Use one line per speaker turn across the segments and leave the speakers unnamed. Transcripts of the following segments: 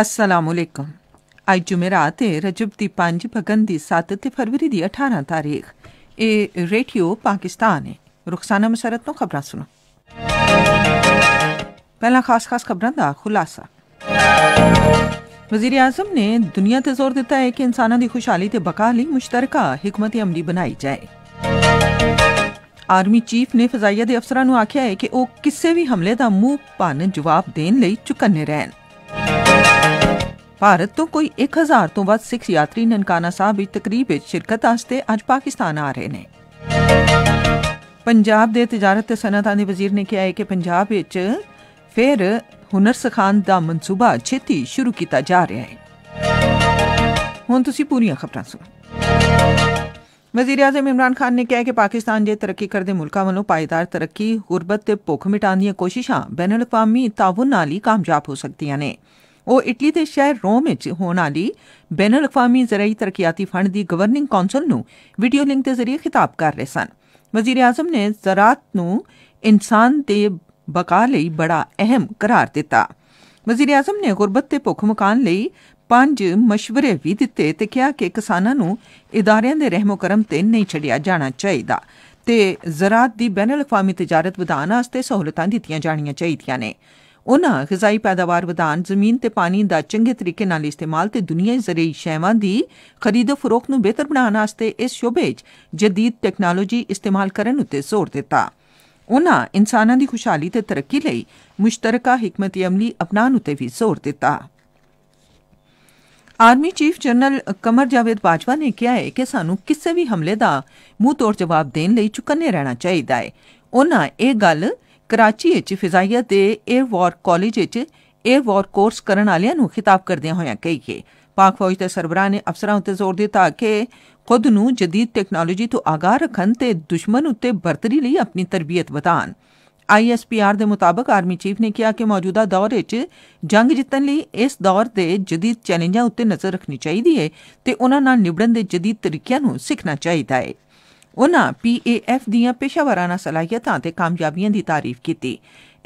ਅਸਲਾਮੁਅਲੈਕਮ ਅੱਜ ਜੁਮੇਰਾਤ ਹੈ ਰਜਬ ਦੀ 5 ਭਗਨ ਦੀ 7 ਤੇ ਫਰਵਰੀ ਦੀ 18 ਤਾਰੀਖ ਇਹ ਰੇਡੀਓ ਪਾਕਿਸਤਾਨ ਹੈ ਰੁਖਸਾਨਾ ਮਸਰਤ ਤੋਂ ਖਬਰਾਂ ਸੁਣੋ ਪਹਿਲਾਂ ਖਾਸ ਖਾਸ ਖਬਰਾਂ ਦਾ ਖੁਲਾਸਾ ਵਜ਼ੀਰ ਆਜ਼ਮ ਨੇ ਦੁਨੀਆ ਤੇ ਜ਼ੋਰ ਦਿੱਤਾ ਹੈ ਕਿ ਇਨਸਾਨਾਂ ਦੀ ਖੁਸ਼ਹਾਲੀ ਤੇ ਬਕਾ ਲਈ ਮੁਸ਼ਤਰਕਾ ਹਕਮਤ ਅਮਲੀ ਬਣਾਈ ਜਾਏ ਆਰਮੀ ਚੀਫ ਨੇ ਫਜ਼ਾਈਆ ਦੇ ਅਫਸਰਾਂ ਨੂੰ ਆਖਿਆ ਹੈ ਕਿ ਉਹ ਕਿਸੇ ਵੀ ਹਮਲੇ ਦਾ ਮੂੰਹ ਭੰਨ ਜਵਾਬ ਦੇਣ ਲਈ ਚੁਕੰਨੇ ਰਹਿਣ ਭਾਰਤ ਤੋਂ ਕੋਈ 1000 ਤੋਂ ਵੱਧ ਸਿੱਖ ਯਾਤਰੀ ਨਨਕਾਣਾ ਸਾਹਿਬ ਵਿੱਚ ਤਕਰੀਬ ਵਿੱਚ ਸ਼ਿਰਕਤ ਆਸਤੇ ਅੱਜ ਪਾਕਿਸਤਾਨ ਆ ਰਹੇ ਨੇ ਪੰਜਾਬ ਦੇ ਤਜਾਰਤ ਤੇ ਸਨਅਤਾਂ ਦੇ ਵਜ਼ੀਰ ਨੇ ਕਿਹਾ ਹੈ ਕਿ ਪੰਜਾਬ ਵਿੱਚ ਫਿਰ ਹੁਨਰ ਸਖਾਨ ਦਾ ਮਨਸੂਬਾ ਛੇਤੀ ਸ਼ੁਰੂ ਕੀਤਾ ਜਾ ਰਿਹਾ ਹੈ ਹੁਣ ਤੁਸੀਂ ਪੂਰੀਆਂ ਖਬਰਾਂ ਸੁਣੋ ਵਜ਼ੀਰ ਆਜ਼ਮ ਇਮਰਾਨ ਖਾਨ ਨੇ ਕਿਹਾ ਕਿ ਪਾਕਿਸਤਾਨ ਦੇ ਤਰੱਕੀ ਕਰਦੇ ਮੁਲਕਾਂ ਵੱਲੋਂ ਪਾਇਦਾਰ ਤਰੱਕੀ ਗੁਰਬਤ ਤੇ ਭੁੱਖ ਮਿਟਾਉਣ ਦੀਆਂ ਕੋਸ਼ਿਸ਼ਾਂ ਬੈਨਲਫਾਮੀ ਤਾਵਨ ਨਾਲ ਹੀ ਕਾਮਯਾਬ ਹੋ ਸਕਦੀਆਂ ਨੇ ਉਹ ਇਟਲੀ ਦੇ ਸ਼ਹਿਰ ਰੋਮ ਵਿੱਚ ਹੋਣ ਵਾਲੀ ਬੈਨਲ ਅਕਵਾਮੀ ਜ਼ਰਾਈ ਤਰਕੀਆਤੀ ਫੰਡ ਦੀ ਗਵਰਨਿੰਗ ਕੌਂਸਲ ਨੂੰ ਵੀਡੀਓ ਲਿੰਕ ਦੇ ਜ਼ਰੀਏ ਖਿਤਾਬ ਕਰ ਰਹੇ ਸਨ ਵਜ਼ੀਰ ਆਜ਼ਮ ਨੇ ਜ਼ਰਾਤ ਨੂੰ ਇਨਸਾਨ ਦੇ ਬਕਾ ਲਈ ਬੜਾ ਅਹਿਮ ਕਰਾਰ ਦਿੱਤਾ ਵਜ਼ੀਰ ਆਜ਼ਮ ਨੇ ਗੁਰਬਤ ਤੇ ਭੁੱਖ ਮਕਾਨ ਲਈ ਪੰਜ مشਵਰੇ ਵੀ ਦਿੱਤੇ ਤੇ ਕਿਹਾ ਕਿ ਕਿਸਾਨਾਂ ਨੂੰ ਇਦਾਰਿਆਂ ਦੇ ਰਹਿਮੋ ਕਰਮ ਤੇ ਨਹੀਂ ਛੱਡਿਆ ਜਾਣਾ ਚਾਹੀਦਾ ਤੇ ਜ਼ਰਾਤ ਦੀ ਬੈਨਲ ਅਕਵਾਮੀ ਤਜਾਰਤ ਵਧਾਉਣ ਵਾਸਤੇ ਸਹੂਲਤਾਂ ਦਿੱਤੀਆਂ ਜਾਣੀਆਂ ਚਾਹੀਦੀਆਂ ਨੇ ਉਹਨਾਂ ਖਜ਼ਾਈ ਪੈਦਾਵਾਰ ਵਧਾਨ ਜ਼ਮੀਨ ਤੇ ਪਾਣੀ ਦਾ ਚੰਗੇ ਤਰੀਕੇ ਨਾਲ ਇਸਤੇਮਾਲ ਤੇ ਦੁਨੀਆਈ ਜ਼ਰੀਈ ਸ਼ੈਵਾਂ ਦੀ ਖਰੀਦੋ ਫਰੋਖ ਨੂੰ ਬਿਹਤਰ ਬਣਾਉਣ ਵਾਸਤੇ ਇਸ ਸ਼ੋਬੇ 'ਚ ਜਦੀਦ ਟੈਕਨੋਲੋਜੀ ਇਸਤੇਮਾਲ ਕਰਨ ਉਤੇ ਜ਼ੋਰ ਦਿੱਤਾ। ਉਹਨਾਂ ਇਨਸਾਨਾਂ ਦੀ ਖੁਸ਼ਹਾਲੀ ਤੇ ਤਰੱਕੀ ਲਈ ਮੁਸ਼ਤਰਕਾ ਹਕਮਤ ਅਮਲੀ ਅਪਣਾਉਣ ਉਤੇ ਵੀ ਜ਼ੋਰ ਦਿੱਤਾ। Army chief general Qamar Javed Bajwa ਨੇ ਕਿਹਾ ਹੈ ਕਿ ਸਾਨੂੰ ਕਿਸੇ ਵੀ ਹਮਲੇ ਦਾ ਮੂੰਹ ਤੋੜ ਜਵਾਬ ਦੇਣ ਲਈ ਚੁਕੰਨੇ ਰਹਿਣਾ ਚਾਹੀਦਾ ਹੈ। ਉਹਨਾਂ ਇਹ ਗੱਲ ਕਰਾਚੀ ਵਿੱਚ ਫਿਜ਼ਾਈਅਤ ਦੇ 에ਅਰ ਵਾਰ ਕਾਲਜ ਵਿੱਚ 에ਅਰ ਵਾਰ ਕੋਰਸ ਕਰਨ ਵਾਲਿਆਂ ਨੂੰ ਖਿਤਾਬ ਕਰਦਿਆਂ ਹੋਇਆਂ ਕਹੀ ਕਿ ਪਾਕ ਫੌਜ ਦੇ ਸਰਬਰਾਹ ਨੇ ਅਫਸਰਾਂ ਉੱਤੇ ਜ਼ੋਰ ਦਿੱਤਾ ਕਿ ਖੁਦ ਨੂੰ ਜਦੀਦ ਟੈਕਨੋਲੋਜੀ ਤੋਂ ਆਗਾਹ ਰੱਖਣ ਤੇ ਦੁਸ਼ਮਣ ਉੱਤੇ ਬਰਤਰੀ ਲਈ ਆਪਣੀ ਤਰਬੀਅਤ ਵਧਾਣ ਆਈਐਸਪੀਆਰ ਦੇ ਮੁਤਾਬਕ ਆਰਮੀ ਚੀਫ ਨੇ ਕਿਹਾ ਕਿ ਮੌਜੂਦਾ ਦੌਰ ਵਿੱਚ ਜੰਗ ਜਿੱਤਣ ਲਈ ਇਸ ਦੌਰ ਦੇ ਜਦੀਦ ਚੈਲੰਜਾਂ ਉੱਤੇ ਨਜ਼ਰ ਰੱਖਣੀ ਚਾਹੀਦੀ ਹੈ ਤੇ ਉਹਨਾਂ ਨਾਲ ਨਿਬੜਨ ਦੇ ਜਦੀਦ ਤਰੀਕਿਆਂ ਨੂੰ ਸਿੱਖਣਾ ਚਾਹੀਦਾ ਹੈ ਉਨ੍ਹਾਂ ਪੀਏਐਫ ਦੀਆਂ ਪੇਸ਼ਾਵਰਾਨਾ ਸਲਾਹੀਅਤਾਂ ਤੇ ਕਾਮਯਾਬੀਆਂ ਦੀ ਤਾਰੀਫ ਕੀਤੀ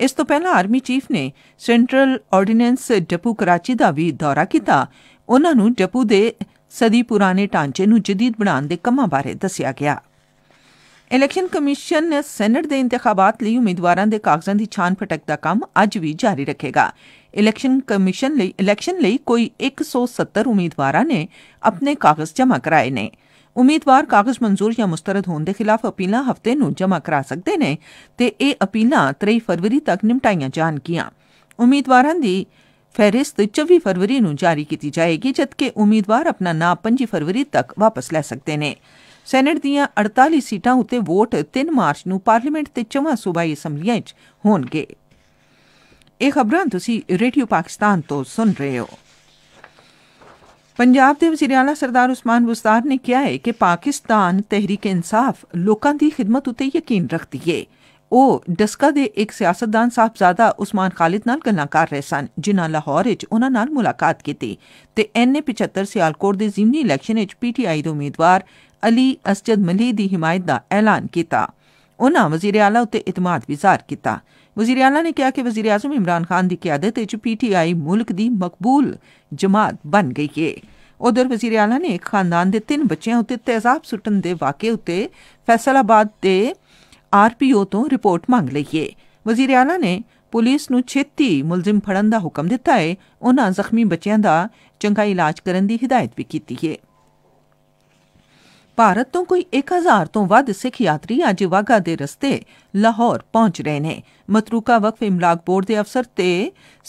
ਇਸ ਤੋਂ ਪਹਿਲਾਂ ਆਰਮੀ ਚੀਫ ਨੇ ਸੈਂਟਰਲ ਆਰਡੀਨੈਂਸ ਡਪੂ ਕਰਾਚੀ ਦਾ ਵੀ ਦੌਰਾ ਕੀਤਾ ਉਹਨਾਂ ਨੂੰ ਡਪੂ ਦੇ ਸਦੀ ਪੁਰਾਣੇ ਢਾਂਚੇ ਨੂੰ ਜਦੀਦ ਬਣਾਉਣ ਦੇ ਕੰਮਾਂ ਬਾਰੇ ਦੱਸਿਆ ਗਿਆ ਇਲੈਕਸ਼ਨ ਕਮਿਸ਼ਨ ਨੇ ਸੈਨੇਟ ਦੇ ਇੰਤਖਾਬਾਤ ਲਈ ਉਮੀਦਵਾਰਾਂ ਦੇ ਕਾਗਜ਼ਾਂ ਦੀ ਛਾਣ ਫਟਕ ਦਾ ਕੰਮ ਅੱਜ ਵੀ ਜਾਰੀ ਰੱਖੇਗਾ ਇਲੈਕਸ਼ਨ ਕਮਿਸ਼ਨ ਲਈ ਇਲੈਕਸ਼ਨ ਲਈ ਕੋਈ 170 ਉਮੀਦਵਾਰਾਂ ਨੇ ਆਪਣੇ ਕਾਗਜ਼ ਜਮ੍ਹਾਂ ਕਰਾਏ ਨੇ ਉਮੀਦਵਾਰ ਕਾਗਜ਼ ਮਨਜ਼ੂਰ ਜਾਂ ਮੁਸਤਰਦ ਹੋਣ ਦੇ ਖਿਲਾਫ ਅਪੀਲਾਂ ਹਫਤੇ ਨੂੰ ਜਮ੍ਹਾਂ ਕਰਾ ਸਕਦੇ ਨੇ ਤੇ ਇਹ ਅਪੀਲਾਂ 23 ਫਰਵਰੀ ਤੱਕ ਜਾਣ ਜਾਣਗੀਆਂ ਉਮੀਦਵਾਰਾਂ ਦੀ ਫੈਰਿਸਤ 24 ਫਰਵਰੀ ਨੂੰ ਜਾਰੀ ਕੀਤੀ ਜਾਏਗੀ ਜਦਕਿ ਉਮੀਦਵਾਰ ਆਪਣਾ ਨਾਂ 5 ਫਰਵਰੀ ਤੱਕ ਵਾਪਸ ਲੈ ਸਕਦੇ ਨੇ ਸੈਨੇਟ ਦੀਆਂ 48 ਸੀਟਾਂ ਉੱਤੇ ਵੋਟ 3 ਮਾਰਚ ਨੂੰ ਪਾਰਲੀਮੈਂਟ ਤੇ ਚਵਾਂ ਸੂਬਾਈ ਅਸੈਂਬਲੀਆਂ 'ਚ ਹੋਣਗੇ ਇਹ ਖਬਰਾਂ ਤੁਸੀਂ ਰੇਡੀਓ ਪਾਕਿਸਤਾਨ ਤੋਂ ਸੁਣ ਰਹੇ ਹੋ ਪੰਜਾਬ ਦੇ ਵਜ਼ੀਰ ਆਲਾ ਸਰਦਾਰ ਉਸਮਾਨ ਬੁਸਤਾਰ ਨੇ ਕਿਹਾ ਹੈ ਕਿ ਪਾਕਿਸਤਾਨ ਤਹਿਰੀਕ-ਏ-ਇਨਸਾਫ ਲੋਕਾਂ ਦੀ ਖਿਦਮਤ ਉਤੇ ਯਕੀਨ ਰੱਖਦੀ ਹੈ ਉਹ ਡਸਕਾ ਦੇ ਇੱਕ ਸਿਆਸਤਦਾਨ ਸਾਹਿਬਜ਼ਾਦਾ ਉਸਮਾਨ ਖਾਲਿਦ ਨਾਲ ਗੱਲਾਂ ਕਰ ਰਹੇ ਸਨ ਜਿਨ੍ਹਾਂ ਲਾਹੌਰ ਵਿੱਚ ਉਹਨਾਂ ਨਾਲ ਮੁਲਾਕਾਤ ਕੀਤੀ ਤੇ ਐਨਏ 75 ਸਿਆਲਕੋਟ ਦੇ ਜ਼ਿਮਨੀ ਇਲੈਕਸ਼ਨ ਵਿੱਚ ਪੀਟੀਆਈ ਦੇ ਉਮੀਦਵਾਰ ਅਲੀ ਅਸਜਦ ਮਲੀ ਦੀ ਹਮਾਇਤ ਦਾ ਐਲਾਨ ਕੀਤਾ ਉਹਨਾਂ ਵਜ਼ੀਰ ਆਲਾ ਉਤੇ ਇਤਮਾਦ ਵੀ ਜ਼ਾਹਰ ਕੀਤਾ ਵਜ਼ੀਰ ਆਲਾ ਨੇ ਕਿਹਾ ਕਿ ਵਜ਼ੀਰ ਆਜ਼ਮ ਇਮਰਾਨ ਖਾਨ ਦੀ ਕਿਆਦਤ ਵਿੱਚ ਪੀਟੀਆਈ ਮੁਲਕ ਦੀ ਮਕਬੂਲ ਜਮਾਤ ਬਣ ਗਈ ਹੈ ਉਧਰ ਵਜ਼ੀਰ ਆਲਾ ਨੇ ਇੱਕ ਖਾਨਦਾਨ ਦੇ ਤਿੰਨ ਬੱਚਿਆਂ ਉੱਤੇ ਤੇਜ਼ਾਬ ਸੁੱਟਣ ਦੇ ਵਾਕਿਏ ਉੱਤੇ ਫੈਸਲਾਬਾਦ ਦੇ ਆਰਪੀਓ ਤੋਂ ਰਿਪੋਰਟ ਮੰਗ ਲਈ ਹੈ ਵਜ਼ੀਰ ਆਲਾ ਨੇ ਪੁਲਿਸ ਨੂੰ ਛੇਤੀ ਮੁਲਜ਼ਮ ਫੜਨ ਦਾ ਹੁਕਮ ਦਿੱਤਾ ਹੈ ਉਹਨਾਂ ਜ਼ਖਮੀ ਬੱਚਿਆਂ ਦਾ ਚੰਗਾ ਇਲਾਜ ਕਰਨ ਦੀ ਹਦਾਇਤ ਵੀ ਕੀਤੀ ਹੈ ਭਾਰਤ ਤੋਂ ਕੋਈ 1000 ਤੋਂ ਵੱਧ ਸਿੱਖ ਯਾਤਰੀ ਅੱਜ ਵਾਗਾ ਦੇ ਰਸਤੇ ਲਾਹੌਰ ਪਹੁੰਚ ਰਹੇ ਨੇ ਮਤਰੂਕਾ ਵਕਫ ਇਮਲਾਕ ਬੋਰਡ ਦੇ ਅਫਸਰ ਤੇ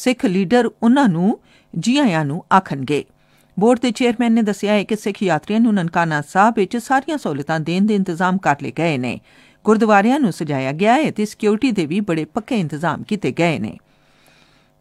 ਸਿੱਖ ਲੀਡਰ ਉਹਨਾਂ ਨੂੰ ਜੀ ਆਇਆਂ ਨੂੰ ਆਖਣਗੇ ਬੋਰਡ ਦੇ ਚੇਅਰਮੈਨ ਨੇ ਦੱਸਿਆ ਹੈ ਕਿ ਸਿੱਖ ਯਾਤਰੀਆਂ ਨੂੰ ਨਨਕਾਣਾ ਸਾਹਿਬ ਵਿੱਚ ਸਾਰੀਆਂ ਸਹੂਲਤਾਂ ਦੇਣ ਦੇ ਇੰਤਜ਼ਾਮ ਕਰ ਲਏ ਗਏ ਨੇ ਗੁਰਦੁਆਰਿਆਂ ਨੂੰ ਸਜਾਇਆ ਗਿਆ ਹੈ ਤੇ ਸਿਕਿਉਰਿਟੀ ਦੇ ਵੀ ਬੜੇ ਪੱਕੇ ਇੰਤਜ਼ਾਮ ਕੀਤੇ ਗਏ ਨੇ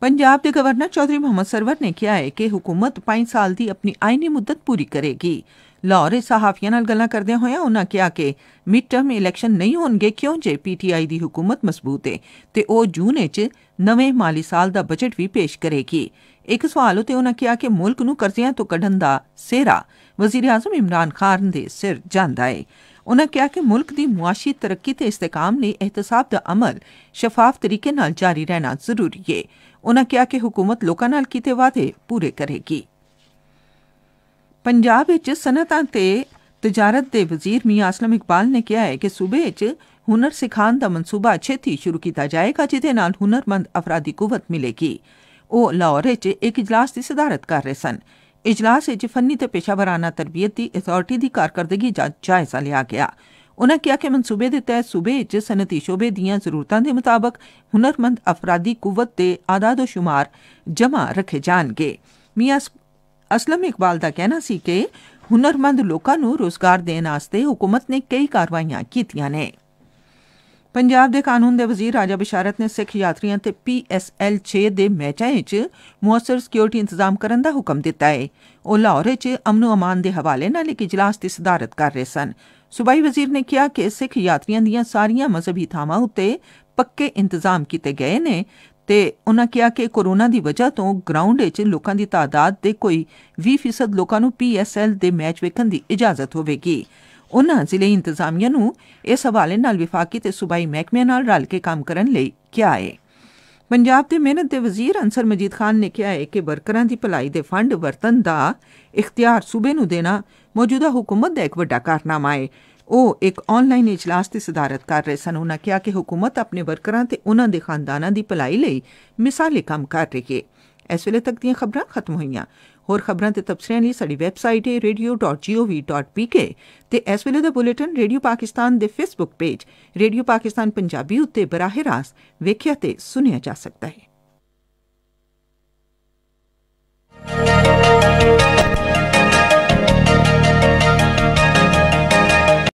ਪੰਜਾਬ ਦੇ ਗਵਰਨਰ ਚੌਧਰੀ ਮੁਹੰਮਦ ਸਰਵਰ ਨੇ ਕਿਹਾ ਹੈ ਕਿ ਹਕੂਮਤ 5 ਸਾਲ ਦੀ ਆਪਣੀ ਆਇਨੀ ਮੁੱਦਤ ਪੂਰੀ ਕਰੇਗੀ ਲਾਹੌਰੇ ਸਹਾਫੀਆਂ ਨਾਲ ਗੱਲਾਂ ਕਰਦੇ ਹੋਏ ਉਹਨਾਂ ਕਿਹਾ ਕਿ ਮਿਡ ਟਰਮ ਇਲੈਕਸ਼ਨ ਨਹੀਂ ਹੋਣਗੇ ਕਿਉਂ ਜੇ ਪੀਟੀਆਈ ਦੀ ਹਕੂਮਤ ਮਜ਼ਬੂਤ ਹੈ ਤੇ ਉਹ ਜੂਨ ਵਿੱਚ ਨਵੇਂ ਮਾਲੀ ਸਾਲ ਦਾ ਬਜਟ ਵੀ ਪੇਸ਼ ਕਰੇਗੀ ਇੱਕ ਸਵਾਲ ਉਤੇ ਉਹਨਾਂ ਕਿਹਾ ਕਿ ਮੁਲਕ ਨੂੰ ਕਰਜ਼ਿਆਂ ਤੋਂ ਕੱਢਣ ਦਾ ਸਿਹਰਾ ਵਜ਼ੀਰ ਆਜ਼ਮ ਇਮਰਾਨ ਖਾਨ ਦੇ ਸਿਰ ਜਾਂਦਾ ਹੈ ਉਹਨਾਂ ਕਿਹਾ ਕਿ ਮੁਲਕ ਦੀ ਮੁਆਸ਼ੀ ਤਰੱਕੀ ਤੇ ਇਸਤਿਕਾਮ ਲਈ ਇਹਤਸਾਬ ਦਾ ਅਮਲ ਸ਼ਫਾਫ ਤਰੀਕੇ ਨਾਲ ਜਾਰੀ ਰਹਿਣਾ ਜ਼ਰੂਰੀ ਹੈ ਉਹਨਾਂ ਕਿਹਾ ਕਿ ਹਕੂਮਤ ਲੋਕਾਂ ਨਾਲ ਕੀਤੇ ਵਾਅਦੇ ਪੂਰੇ ਕਰੇਗੀ ਪੰਜਾਬ ਵਿੱਚ ਸਨਅਤਾਂ ਤੇ ਤਜਾਰਤ ਦੇ ਵਜ਼ੀਰ ਮੀਆਂ ਅਸਲਮ ਇਕਬਾਲ ਨੇ ਕਿਹਾ ਹੈ ਕਿ ਸੂਬੇ ਵਿੱਚ ਹੁਨਰ ਸਿਖਾਣ ਦਾ ਮਨਸੂਬਾ ਛੇਤੀ ਸ਼ੁਰੂ ਕੀਤਾ ਜਾਏਗਾ ਜਿਹਦੇ ਨਾਲ ਹੁਨਰਮੰਦ ਅਫਰਾਦੀ ਕੁਵਤ ਮਿਲੇਗੀ ਉਹ ਲਾਹੌਰ ਵਿੱਚ ਇੱਕ ਇਜਲਾਸ ਦੀ ਸਦਾਰਤ ਕਰ ਰਹੇ ਸਨ ਇਜਲਾਸ ਵਿੱਚ ਫੰਨੀ ਤੇ ਪੇਸ਼ਾਵਰਾਨਾ ਤਰਬੀਅਤ ਦੀ ਅਥਾਰਟੀ ਦੀ ਕਾਰਗਰਦਗੀ ਜਾਂਚ ਜਾਇਜ਼ਾ ਲਿਆ ਗਿਆ ਉਹਨਾਂ ਕਿਹਾ ਕਿ ਮਨਸੂਬੇ ਦੇ ਤਹਿਤ ਸੂਬੇ ਵਿੱਚ ਸਨਅਤੀ ਸ਼ੋਬੇ ਦੀਆਂ ਜ਼ਰੂਰਤਾਂ ਦੇ ਮੁਤਾਬਕ ਹੁਨਰਮੰਦ ਅਫਰਾਦੀ ਕੁਵਤ ਦੇ ਆਦਾਦੋ ਸੁਮਾਰ ਜਮ੍ਹਾਂ ਰੱਖੇ ਜਾਣਗੇ ਮੀਆਂ ਅਸਲਮ ਇਕਬਾਲ ਦਾ ਕਹਿਣਾ ਸੀ ਕਿ ਹੁਨਰਮੰਦ ਲੋਕਾਂ ਨੂੰ ਰੋਜ਼ਗਾਰ ਦੇਣ ਵਾਸਤੇ ਹਕੂਮਤ ਨੇ ਕਈ ਕਾਰਵਾਈਆਂ ਕੀਤੀਆਂ ਨੇ ਪੰਜਾਬ ਦੇ ਕਾਨੂੰਨ ਦੇ ਵਜ਼ੀਰ ਰਾਜਾ ਬਿਸ਼ਾਰਤ ਨੇ ਸਿੱਖ ਯਾਤਰੀਆਂ ਤੇ ਪੀਐਸਐਲ 6 ਦੇ ਮੈਚਾਂ 'ਚ ਮੌਸਰ ਸਿਕਿਉਰਿਟੀ ਇੰਤਜ਼ਾਮ ਕਰਨ ਦਾ ਹੁਕਮ ਦਿੱਤਾ ਹੈ ਉਹ ਲਾਹੌਰ 'ਚ ਅਮਨੋ ਅਮਾਨ ਦੇ ਹਵਾਲੇ ਨਾਲ ਇੱਕ ਇਜਲਾਸ ਦੀ ਸਦਾਰਤ ਕਰ ਰਹੇ ਸਨ ਸੂਬਾਈ ਵਜ਼ੀਰ ਨੇ ਕਿਹਾ ਕਿ ਸਿੱਖ ਯਾਤਰੀਆਂ ਦੀਆਂ ਸਾਰੀਆਂ ਮਜ਼ਹਬੀ ਥਾਵਾਂ ਉੱਤੇ ਪੱਕੇ ਇੰਤਜ਼ਾਮ ਕੀਤੇ ਗਏ ਨੇ ਤੇ ਉਹਨਾਂ ਕਿਹਾ ਕਿ ਕੋਰੋਨਾ ਦੀ ਵਜ੍ਹਾ ਤੋਂ ਗਰਾਊਂਡ 'ਚ ਲੋਕਾਂ ਦੀ ਤਾਦਾਦ ਦੇ ਕੋਈ 20% ਲੋਕਾਂ ਨੂੰ ਪੀਐਸਐਲ ਦੇ ਮੈਚ ਵੇਖਣ ਦੀ ਇਜਾਜ਼ਤ ਹੋਵੇਗੀ ਉਹਨਾਂ ਜ਼ਿਲ੍ਹੇ ਇੰਤਜ਼ਾਮੀਆਂ ਨੂੰ ਇਸ ਹਵਾਲੇ ਨਾਲ ਵਿਫਾਕੀ ਤੇ ਸੂਬਾਈ ਮਹਿਕਮਿਆਂ ਨਾਲ ਰਲ ਕੇ ਕੰਮ ਕਰਨ ਲਈ ਕਿਹਾ ਹੈ ਪੰਜਾਬ ਦੇ ਮਿਹਨਤ ਦੇ ਵਜ਼ੀਰ ਅੰਸਰ ਮਜੀਦ ਖਾਨ ਨੇ ਕਿਹਾ ਹੈ ਕਿ ਵਰਕਰਾਂ ਦੀ ਭਲਾਈ ਦੇ ਫੰਡ ਵਰਤਨ ਦਾ ਇਖਤਿਆਰ ਸੂਬੇ ਨੂੰ ਦੇਣਾ ਮੌਜੂਦਾ ਹਕੂਮਤ ਦਾ ਇੱਕ ਵੱਡਾ ਕਾਰਨਾਮਾ ਹੈ ਉਹ ਇੱਕ ਆਨਲਾਈਨ ਇਜਲਾਸ ਦੀ ਸਦਾਰਤ ਕਰ ਰਹੇ ਸਨ ਉਹਨਾਂ ਕਿਹਾ ਕਿ ਹਕੂਮਤ ਆਪਣੇ ਵਰਕਰਾਂ ਤੇ ਉਹਨਾਂ ਦੇ ਖਾਨਦਾਨਾਂ ਦੀ ਭਲਾਈ ਲਈ ਮਿਸਾਲੀ ਕੰਮ ਕਰ ਰਹੀ ਹੈ ਇਸ ਵੇਲੇ ਤੱਕ ਦੀਆਂ ਖਬਰਾਂ ਖਤਮ ਹੋਈਆਂ ਹੋਰ ਖਬਰਾਂ ਤੇ ਤਬਸਰਿਆਂ ਲਈ ਸਾਡੀ ਵੈਬਸਾਈਟ ਹੈ radio.gov.pk ਤੇ ਇਸ ਵੇਲੇ ਦਾ ਬੁਲੇਟਿਨ ਰੇਡੀਓ ਪਾਕਿਸਤਾਨ ਦੇ Facebook page radio Pakistan Punjabi ਉੱਤੇ ਬਰਾਹੇ ਰਾਸ ਵੇਖਿਆ ਤੇ ਸੁਨਿਆ ਜਾ ਸਕਦਾ ਹੈ